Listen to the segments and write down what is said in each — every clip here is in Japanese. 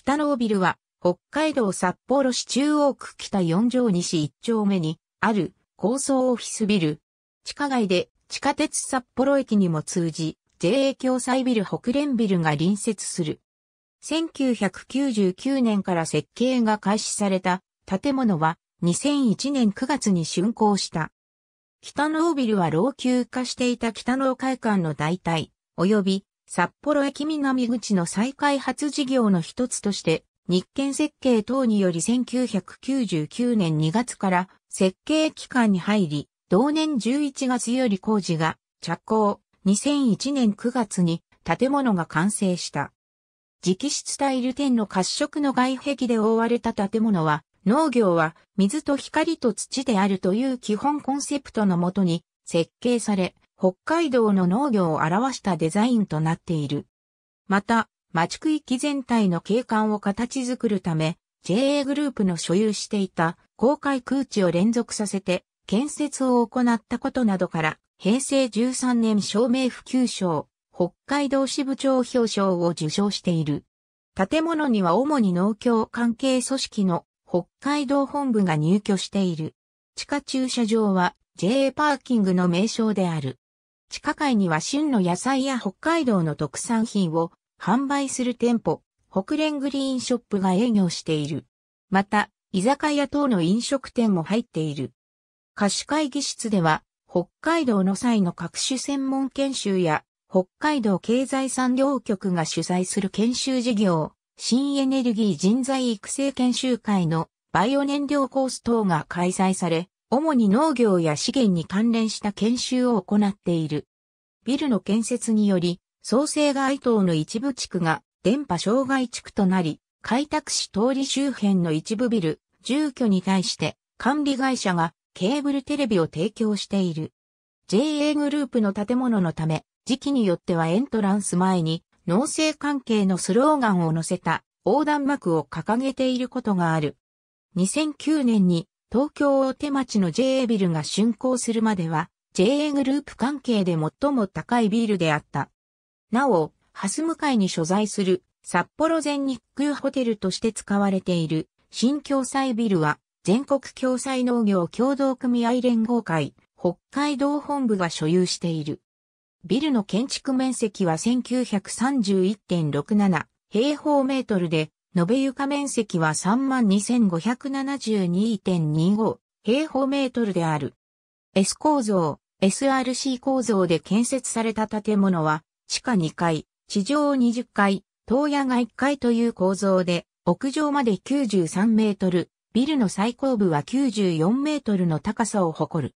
北ノービルは、北海道札幌市中央区北4条西1丁目にある高層オフィスビル。地下街で地下鉄札幌駅にも通じ、JA 共済ビル北連ビルが隣接する。1999年から設計が開始された建物は2001年9月に竣工した。北ノービルは老朽化していた北の会館の代替、及び札幌駅南口の再開発事業の一つとして、日建設計等により1999年2月から設計期間に入り、同年11月より工事が着工、2001年9月に建物が完成した。直筆タイル店の褐色の外壁で覆われた建物は、農業は水と光と土であるという基本コンセプトのもとに設計され、北海道の農業を表したデザインとなっている。また、町区域全体の景観を形作るため、JA グループの所有していた公開空地を連続させて建設を行ったことなどから、平成13年照明普及賞、北海道支部長表彰を受賞している。建物には主に農協関係組織の北海道本部が入居している。地下駐車場は JA パーキングの名称である。地下街には旬の野菜や北海道の特産品を販売する店舗、北連グリーンショップが営業している。また、居酒屋等の飲食店も入っている。貸し会議室では、北海道の際の各種専門研修や、北海道経済産業局が主催する研修事業、新エネルギー人材育成研修会のバイオ燃料コース等が開催され、主に農業や資源に関連した研修を行っている。ビルの建設により、創生街等の一部地区が電波障害地区となり、開拓市通り周辺の一部ビル、住居に対して管理会社がケーブルテレビを提供している。JA グループの建物のため、時期によってはエントランス前に農政関係のスローガンを載せた横断幕を掲げていることがある。2009年に東京大手町の JA ビルが竣工するまでは JA グループ関係で最も高いビルであった。なお、ハス向かいに所在する札幌全日空ホテルとして使われている新共済ビルは全国共済農業協同組合連合会北海道本部が所有している。ビルの建築面積は1931.67平方メートルで延べ床面積は32,572.25平方メートルである。S 構造、SRC 構造で建設された建物は、地下2階、地上20階、東屋が1階という構造で、屋上まで93メートル、ビルの最高部は94メートルの高さを誇る。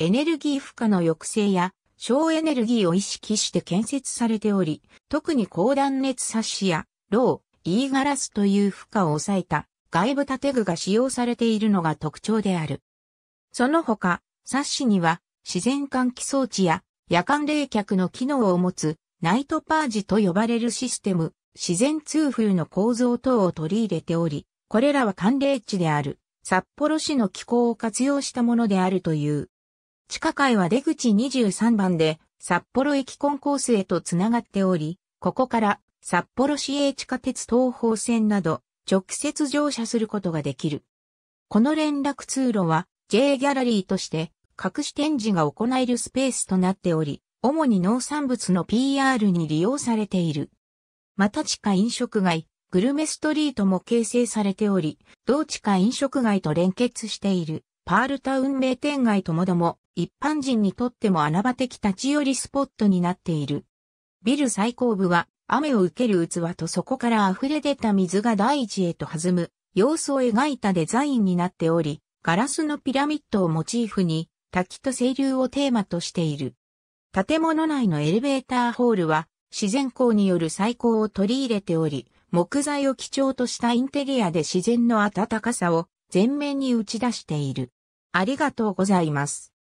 エネルギー負荷の抑制や省エネルギーを意識して建設されており、特に高断熱サッシや、ロイガラスという負荷を抑えた外部建具が使用されているのが特徴である。その他、冊子には自然換気装置や夜間冷却の機能を持つナイトパージと呼ばれるシステム、自然通風の構造等を取り入れており、これらは寒冷地である札幌市の気候を活用したものであるという。地下階は出口23番で札幌駅コンコースへとつながっており、ここから札幌市営地下鉄東方線など直接乗車することができる。この連絡通路は J ギャラリーとして隠し展示が行えるスペースとなっており、主に農産物の PR に利用されている。また地下飲食街、グルメストリートも形成されており、同地下飲食街と連結しているパールタウン名店街ともども一般人にとっても穴場的立ち寄りスポットになっている。ビル最高部は雨を受ける器とそこから溢れ出た水が大地へと弾む様子を描いたデザインになっており、ガラスのピラミッドをモチーフに滝と清流をテーマとしている。建物内のエレベーターホールは自然光による採光を取り入れており、木材を基調としたインテリアで自然の暖かさを全面に打ち出している。ありがとうございます。